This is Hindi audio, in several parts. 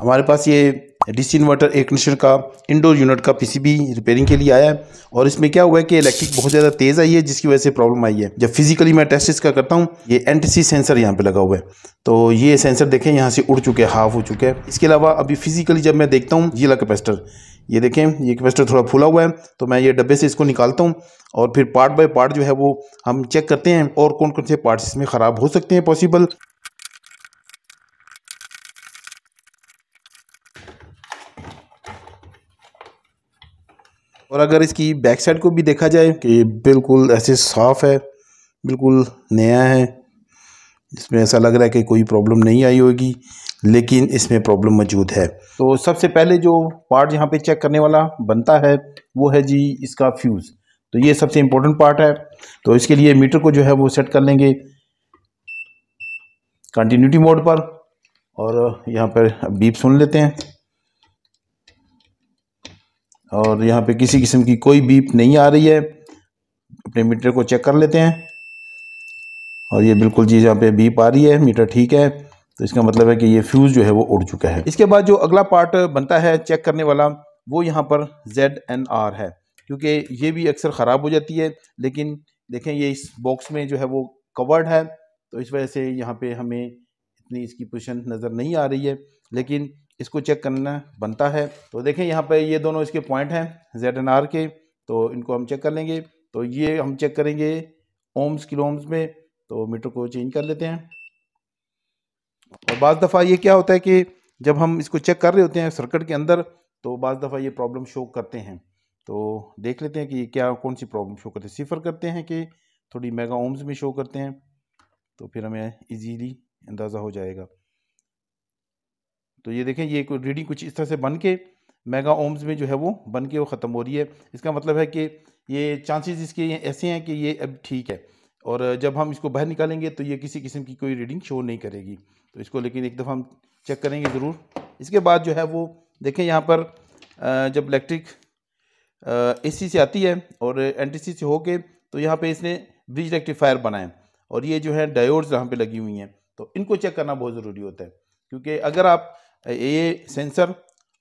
हमारे पास ये डीसी इन्वर्टर एयर कंडीशनर का इंडोर यूनिट का पीसीबी रिपेयरिंग के लिए आया है और इसमें क्या हुआ है कि इलेक्ट्रिक बहुत ज़्यादा तेज़ आई है जिसकी वजह से प्रॉब्लम आई है जब फिजिकली मैं टेस्ट इसका करता हूँ ये एन सेंसर यहाँ पे लगा हुआ है तो ये सेंसर देखें यहाँ से उड़ चुके हैं हाफ हो चुके हैं इसके अलावा अभी फिजिकली जब मैं देखता हूँ जीला कैपेस्टर ये देखें ये कैपेस्टर थोड़ा फूला हुआ है तो मैं ये डब्बे से इसको निकालता हूँ और फिर पार्ट बाय पार्ट जो है वो हम चेक करते हैं और कौन कौन से पार्ट्स इसमें ख़राब हो सकते हैं पॉसिबल और अगर इसकी बैक साइड को भी देखा जाए कि बिल्कुल ऐसे साफ़ है बिल्कुल नया है इसमें ऐसा लग रहा है कि कोई प्रॉब्लम नहीं आई होगी लेकिन इसमें प्रॉब्लम मौजूद है तो सबसे पहले जो पार्ट यहाँ पे चेक करने वाला बनता है वो है जी इसका फ्यूज़ तो ये सबसे इम्पोर्टेंट पार्ट है तो इसके लिए मीटर को जो है वो सेट कर लेंगे कंटिन्यूटी मोड पर और यहाँ पर बीप सुन लेते हैं और यहाँ पे किसी किस्म की कोई बीप नहीं आ रही है अपने मीटर को चेक कर लेते हैं और ये बिल्कुल जी यहाँ पे बीप आ रही है मीटर ठीक है तो इसका मतलब है कि ये फ्यूज़ जो है वो उड़ चुका है इसके बाद जो अगला पार्ट बनता है चेक करने वाला वो यहाँ पर जेड एन आर है क्योंकि ये भी अक्सर ख़राब हो जाती है लेकिन देखें ये इस बॉक्स में जो है वो कवर्ड है तो इस वजह से यहाँ पे हमें इतनी इसकी पोजिशन नज़र नहीं आ रही है लेकिन इसको चेक करना बनता है तो देखें यहाँ पर ये दोनों इसके पॉइंट हैं जेड एन आर के तो इनको हम चेक कर लेंगे तो ये हम चेक करेंगे ओम्स किलो ओम्स में तो मीटर को चेंज कर लेते हैं और बज़ दफ़ा ये क्या होता है कि जब हम इसको चेक कर रहे होते हैं सर्किट के अंदर तो बज़ दफ़ा ये प्रॉब्लम शो करते हैं तो देख लेते हैं कि क्या कौन सी प्रॉब्लम शो करते हैं सिफर करते हैं कि थोड़ी मेगा ओम्स में शो करते हैं तो फिर हमें इजीली अंदाज़ा हो जाएगा तो ये देखें ये रीडिंग कुछ इस तरह से बन के मेगा ओम्स में जो है वो बन के वो ख़त्म हो रही है इसका मतलब है कि ये चांसेस इसके ऐसे हैं कि ये अब ठीक है और जब हम इसको बाहर निकालेंगे तो ये किसी किस्म की कोई रीडिंग शो नहीं करेगी तो इसको लेकिन एक दफ़ा हम चेक करेंगे ज़रूर इसके बाद जो है वो देखें यहाँ पर जब इलेक्ट्रिक एसी से आती है और एनटीसी से होके तो यहाँ पे इसने ब्रिज रेक्टिफायर बनाए और ये जो है डायोड्स यहाँ पे लगी हुई हैं तो इनको चेक करना बहुत ज़रूरी होता है क्योंकि अगर आप ये सेंसर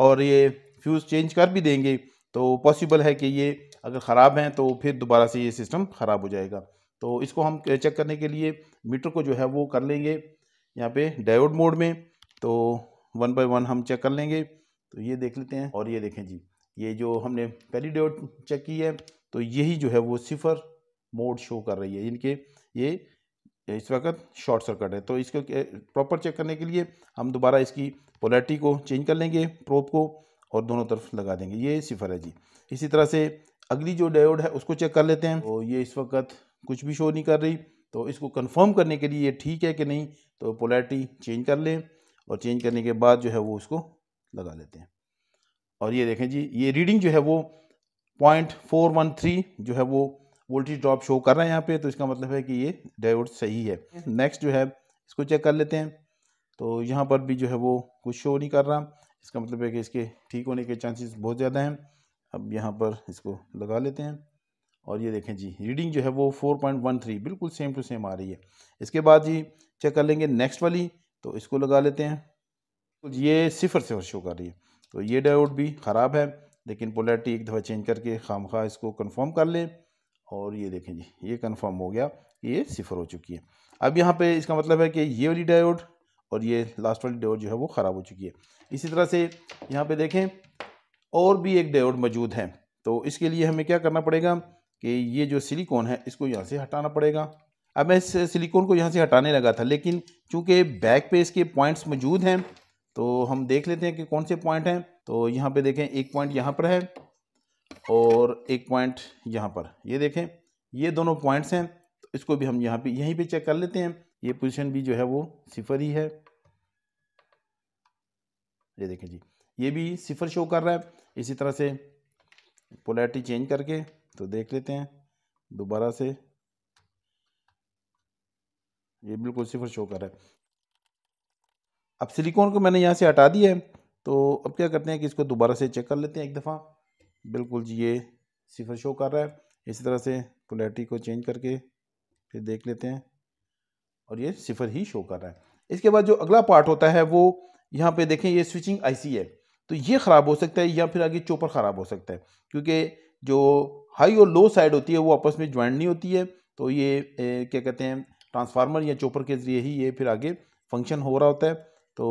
और ये फ्यूज़ चेंज कर भी देंगे तो पॉसिबल है कि ये अगर ख़राब हैं तो फिर दोबारा से ये सिस्टम ख़राब हो जाएगा तो इसको हम चेक करने के लिए मीटर को जो है वो कर लेंगे यहाँ पे डायोड मोड में तो वन बाय वन हम चेक कर लेंगे तो ये देख लेते हैं और ये देखें जी ये जो हमने पहली डायोड चेक की है तो यही जो है वो सिफर मोड शो कर रही है इनके ये इस वक्त शॉर्ट सर्किट है तो इसको प्रॉपर चेक करने के लिए हम दोबारा इसकी पोलैटी को चेंज कर लेंगे प्रोप को और दोनों तरफ लगा देंगे ये सिफर है जी इसी तरह से अगली जो डायोड है उसको चेक कर लेते हैं तो ये इस वक्त कुछ भी शो नहीं कर रही तो इसको कंफर्म करने के लिए ये ठीक है कि नहीं तो पोलैरिटी चेंज कर लें और चेंज करने के बाद जो है वो उसको लगा लेते हैं और ये देखें जी ये रीडिंग जो है वो पॉइंट फोर वन थ्री जो है वो वोल्टेज ड्रॉप शो कर रहा है यहाँ पर तो इसका मतलब है कि ये डायोड सही है नेक्स्ट जो है इसको चेक कर लेते हैं तो यहाँ पर भी जो है वो कुछ शो नहीं कर रहा इसका मतलब है कि इसके ठीक होने के चांसेस बहुत ज़्यादा हैं अब यहाँ पर इसको लगा लेते हैं और ये देखें जी रीडिंग जो है वो फोर पॉइंट वन थ्री बिल्कुल सेम टू सेम आ रही है इसके बाद जी चेक कर लेंगे नेक्स्ट वाली तो इसको लगा लेते हैं तो ये सिफर सिफर शो कर रही है तो ये डायोड भी ख़राब है लेकिन पोलैरिटी एक दफ़ा चेंज करके खाम खा इसको कन्फर्म कर लें और ये देखें जी ये कन्फर्म हो गया ये सिफर हो चुकी है अब यहाँ पे इसका मतलब है कि ये वाली डायोड और ये लास्ट वाली डायोड जो है वो ख़राब हो चुकी है इसी तरह से यहाँ पे देखें और भी एक डायोड मौजूद है तो इसके लिए हमें क्या करना पड़ेगा कि ये जो सिलिकॉन है इसको यहाँ से हटाना पड़ेगा अब मैं इस सिलिकॉन को यहाँ से हटाने लगा था लेकिन चूँकि बैक पे इसके पॉइंट्स मौजूद हैं तो हम देख लेते हैं कि कौन से पॉइंट हैं तो यहाँ पर देखें एक पॉइंट यहाँ पर है और एक पॉइंट यहाँ पर ये देखें ये दोनों पॉइंट्स हैं तो इसको भी हम यहाँ पर यहीं पर चेक कर लेते हैं ये पोजीशन भी जो है वो सिफर ही है ये देखें जी ये भी सिफर शो कर रहा है इसी तरह से पोलैरिटी चेंज करके तो देख लेते हैं दोबारा से ये बिल्कुल सिफर शो कर रहा है अब सिलिकॉन को मैंने यहाँ से हटा दिया है तो अब क्या करते हैं कि इसको दोबारा से चेक कर लेते हैं एक दफ़ा बिल्कुल जी ये सिफर शो कर रहा है इसी तरह से पोलैरिटी को चेंज करके फिर देख लेते हैं और ये सिफर ही शो कर रहा है इसके बाद जो अगला पार्ट होता है वो यहाँ पे देखें ये स्विचिंग आईसी है तो ये ख़राब हो सकता है या फिर आगे चोपर ख़राब हो सकता है क्योंकि जो हाई और लो साइड होती है वो आपस में ज्वाइंट नहीं होती है तो ये ए, क्या कहते हैं ट्रांसफार्मर या चोपर के ज़रिए ही ये फिर आगे फंक्शन हो रहा होता है तो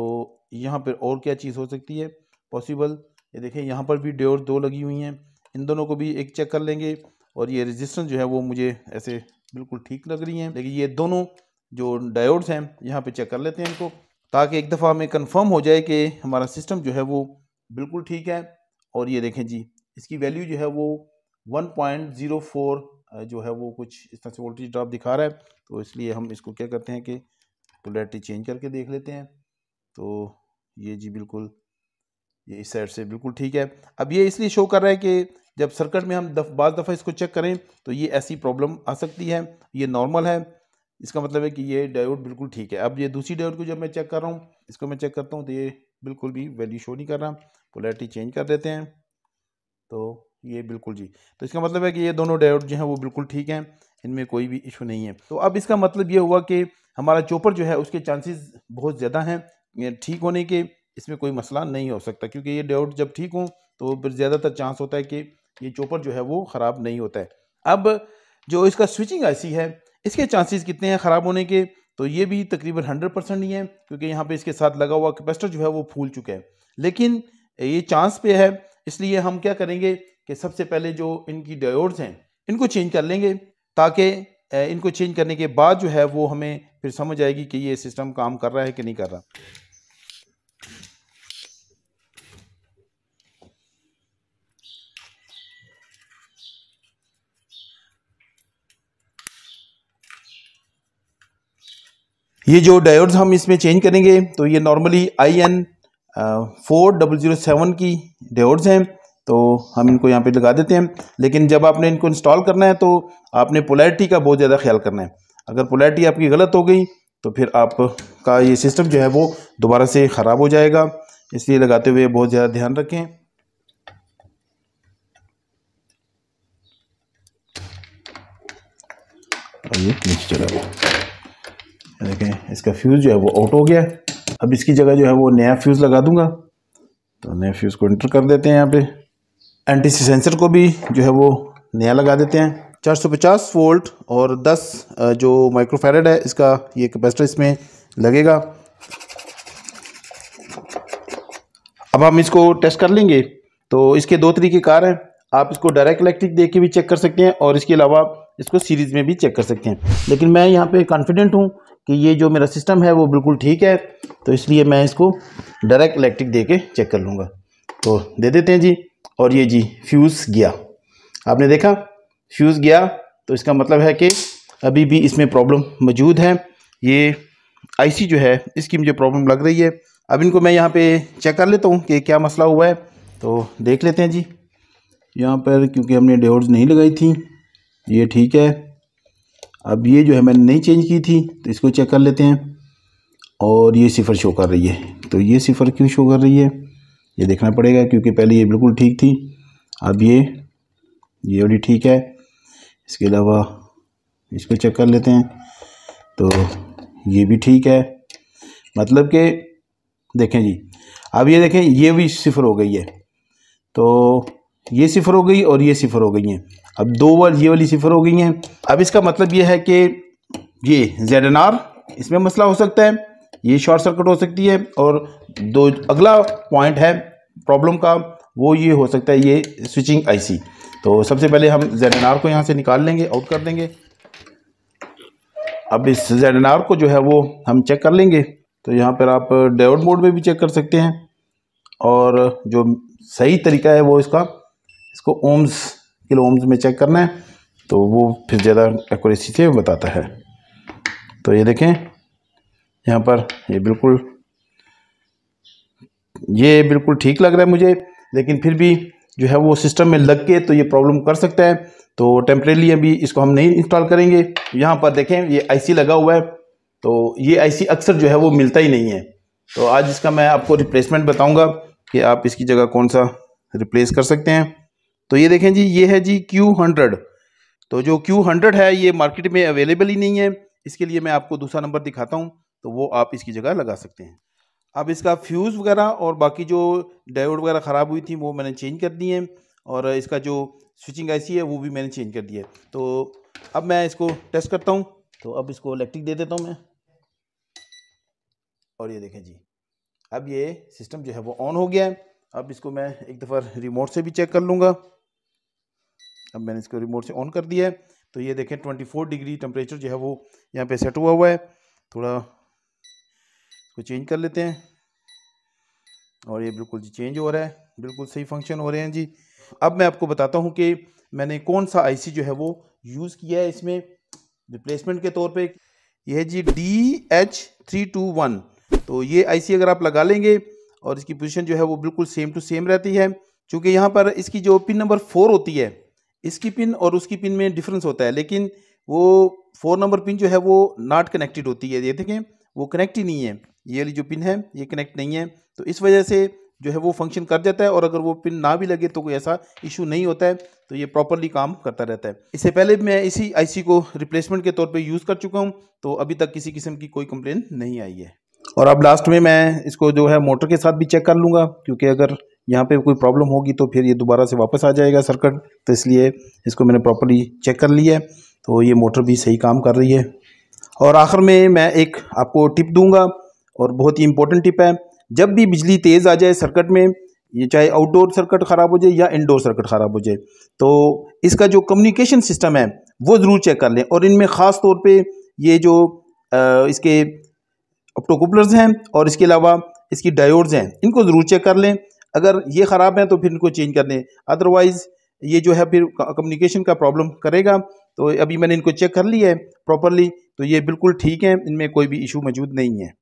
यहाँ पर और क्या चीज़ हो सकती है पॉसिबल ये देखें यहाँ पर भी डेढ़ दो लगी हुई हैं इन दोनों को भी एक चेक कर लेंगे और ये रजिस्टर जो है वो मुझे ऐसे बिल्कुल ठीक लग रही हैं लेकिन ये दोनों जो डायोड्स हैं यहाँ पे चेक कर लेते हैं इनको ताकि एक दफ़ा हमें कंफर्म हो जाए कि हमारा सिस्टम जो है वो बिल्कुल ठीक है और ये देखें जी इसकी वैल्यू जो है वो 1.04 जो है वो कुछ इस तरह से वोल्टेज ड्रॉप दिखा रहा है तो इसलिए हम इसको क्या करते हैं कि पोलैरिटी चेंज करके देख लेते हैं तो ये जी बिल्कुल ये इस साइड से बिल्कुल ठीक है अब ये इसलिए शो कर रहा है कि जब सर्किट में हम दफ, बार दफ़ा इसको चेक करें तो ये ऐसी प्रॉब्लम आ सकती है ये नॉर्मल है इसका मतलब है कि ये डायोड बिल्कुल ठीक है अब ये दूसरी डायोड को जब मैं चेक कर रहा हूँ इसको मैं चेक करता हूँ तो ये बिल्कुल भी वैल्यू शो नहीं कर रहा पोलैरिटी चेंज कर देते हैं तो ये बिल्कुल जी तो इसका मतलब है कि ये दोनों डायोड जो हैं वो बिल्कुल ठीक हैं इनमें कोई भी इशू नहीं है तो अब इसका मतलब ये हुआ कि हमारा चोपर जो है उसके चांसेस बहुत ज़्यादा हैं ठीक होने के इसमें कोई मसला नहीं हो सकता क्योंकि ये डायोड जब ठीक हों तो फिर ज़्यादातर चांस होता है कि ये चोपर जो है वो ख़राब नहीं होता है अब जो इसका स्विचिंग आईसी है इसके चांसेस कितने हैं ख़राब होने के तो ये भी तकरीबन हंड्रेड परसेंट ही है क्योंकि यहाँ पे इसके साथ लगा हुआ कैपेसिटर जो है वो फूल चुका है लेकिन ये चांस पे है इसलिए हम क्या करेंगे कि सबसे पहले जो इनकी डायोड्स हैं इनको चेंज कर लेंगे ताकि इनको चेंज करने के बाद जो है वो हमें फिर समझ आएगी कि ये सिस्टम काम कर रहा है कि नहीं कर रहा ये जो डायोड्स हम इसमें चेंज करेंगे तो ये normally I N four double zero seven की डायोड्स हैं तो हम इनको यहाँ पे लगा देते हैं लेकिन जब आपने इनको इंस्टॉल करना है तो आपने पोलैरिटी का बहुत ज़्यादा ख्याल करना है अगर पोलैरिटी आपकी गलत हो गई तो फिर आपका ये सिस्टम जो है वो दोबारा से ख़राब हो जाएगा इसलिए लगाते हुए बहुत ज़्यादा ध्यान रखें और ये नीचे चला गया देखें इसका फ्यूज़ जो है वो आउट हो गया अब इसकी जगह जो है वो नया फ्यूज़ लगा दूंगा तो नया फ्यूज़ को इंटर कर देते हैं यहाँ पे एंटी सेंसर को भी जो है वो नया लगा देते हैं 450 वोल्ट और 10 जो माइक्रोफेरेड है इसका ये कैपेसिटर इसमें लगेगा अब हम इसको टेस्ट कर लेंगे तो इसके दो तरीके कार हैं आप इसको डायरेक्ट इलेक्ट्रिक दे के भी चेक कर सकते हैं और इसके अलावा इसको सीरीज़ में भी चेक कर सकते हैं लेकिन मैं यहाँ पे कॉन्फिडेंट हूँ कि ये जो मेरा सिस्टम है वो बिल्कुल ठीक है तो इसलिए मैं इसको डायरेक्ट इलेक्ट्रिक दे के चेक कर लूँगा तो दे देते हैं जी और ये जी फ्यूज़ गया आपने देखा फ्यूज़ गया तो इसका मतलब है कि अभी भी इसमें प्रॉब्लम मौजूद है ये आईसी जो है इसकी मुझे प्रॉब्लम लग रही है अब इनको मैं यहाँ पे चेक कर लेता हूँ कि क्या मसला हुआ है तो देख लेते हैं जी यहाँ पर क्योंकि हमने डेवर्स नहीं लगाई थी ये ठीक है अब ये जो है मैंने नहीं चेंज की थी तो इसको चेक कर लेते हैं और ये सिफ़र शो कर रही है तो ये सिफ़र क्यों शो कर रही है ये देखना पड़ेगा क्योंकि पहले ये बिल्कुल ठीक थी अब ये ये वाली ठीक है इसके अलावा इसको चेक कर लेते हैं तो ये भी ठीक है मतलब कि देखें जी अब ये देखें ये भी सिफ़र हो गई है तो ये सिफ़र हो गई और ये सिफ़र हो गई हैं अब दो बार ये वाली सिफर हो गई हैं अब इसका मतलब ये है कि ये जेड एन आर इसमें मसला हो सकता है ये शॉर्ट सर्किट हो सकती है और दो अगला पॉइंट है प्रॉब्लम का वो ये हो सकता है ये स्विचिंग आईसी तो सबसे पहले हम जेड एन आर को यहाँ से निकाल लेंगे आउट कर देंगे अब इस जेड एन आर को जो है वो हम चेक कर लेंगे तो यहाँ पर आप डायोड मोड में भी चेक कर सकते हैं और जो सही तरीका है वो इसका इसको ओम्स किलो ओम्स में चेक करना है तो वो फिर ज़्यादा एक्यूरेसी से बताता है तो ये देखें यहाँ पर ये बिल्कुल ये बिल्कुल ठीक लग रहा है मुझे लेकिन फिर भी जो है वो सिस्टम में लग के तो ये प्रॉब्लम कर सकता है तो टेम्परेली अभी इसको हम नहीं इंस्टॉल करेंगे यहाँ पर देखें ये आईसी लगा हुआ है तो ये आईसी अक्सर जो है वो मिलता ही नहीं है तो आज इसका मैं आपको रिप्लेसमेंट बताऊँगा कि आप इसकी जगह कौन सा रिप्लेस कर सकते हैं तो ये देखें जी ये है जी क्यू हंड्रेड तो जो क्यू हंड्रेड है ये मार्केट में अवेलेबल ही नहीं है इसके लिए मैं आपको दूसरा नंबर दिखाता हूँ तो वो आप इसकी जगह लगा सकते हैं अब इसका फ्यूज़ वगैरह और बाकी जो डायोड वगैरह ख़राब हुई थी वो मैंने चेंज कर दी है और इसका जो स्विचिंग आईसी है वो भी मैंने चेंज कर दिया है तो अब मैं इसको टेस्ट करता हूँ तो अब इसको इलेक्ट्रिक दे देता हूँ मैं और ये देखें जी अब ये सिस्टम जो है वो ऑन हो गया है अब इसको मैं एक दफ़ा रिमोट से भी चेक कर लूँगा अब मैंने इसको रिमोट से ऑन कर दिया है तो ये देखें 24 डिग्री टेम्परेचर जो है वो यहाँ पे सेट हुआ हुआ है थोड़ा इसको चेंज कर लेते हैं और ये बिल्कुल जी चेंज हो रहा है बिल्कुल सही फंक्शन हो रहे हैं जी अब मैं आपको बताता हूँ कि मैंने कौन सा आई जो है वो यूज़ किया है इसमें रिप्लेसमेंट के तौर पर यह है G D H three two one तो ये आईसी अगर आप लगा लेंगे और इसकी पोजीशन जो है वो बिल्कुल सेम टू सेम रहती है क्योंकि यहाँ पर इसकी जो पिन नंबर फोर होती है इसकी पिन और उसकी पिन में डिफरेंस होता है लेकिन वो फोर नंबर पिन जो है वो नॉट कनेक्टेड होती है ये देखें वो कनेक्ट ही नहीं है ये वाली जो पिन है ये कनेक्ट नहीं है तो इस वजह से जो है वो फंक्शन कर जाता है और अगर वो पिन ना भी लगे तो कोई ऐसा इशू नहीं होता है तो ये प्रॉपरली काम करता रहता है इससे पहले मैं इसी आईसी को रिप्लेसमेंट के तौर पे यूज़ कर चुका हूँ तो अभी तक किसी किस्म की कोई कंप्लेन नहीं आई है और अब लास्ट में मैं इसको जो है मोटर के साथ भी चेक कर लूँगा क्योंकि अगर यहाँ पे कोई प्रॉब्लम होगी तो फिर ये दोबारा से वापस आ जाएगा सर्कट तो इसलिए इसको मैंने प्रॉपरली चेक कर लिया है तो ये मोटर भी सही काम कर रही है और आखिर में मैं एक आपको टिप दूंगा और बहुत ही इंपॉर्टेंट टिप है जब भी बिजली तेज़ आ जाए सर्कट में ये चाहे आउटडोर सर्कट ख़राब हो जाए या इनडोर सर्कट ख़राब हो जाए तो इसका जो कम्युनिकेशन सिस्टम है वो ज़रूर चेक कर लें और इनमें ख़ास तौर पर ये जो आ, इसके ऑप्टोकुपलर्स हैं और इसके अलावा इसकी डायोड्स हैं इनको ज़रूर चेक कर लें अगर ये ख़राब हैं तो फिर इनको चेंज कर दें अदरवाइज़ ये जो है फिर कम्युनिकेशन का प्रॉब्लम करेगा तो अभी मैंने इनको चेक कर लिया है प्रॉपरली तो ये बिल्कुल ठीक है इनमें कोई भी इशू मौजूद नहीं है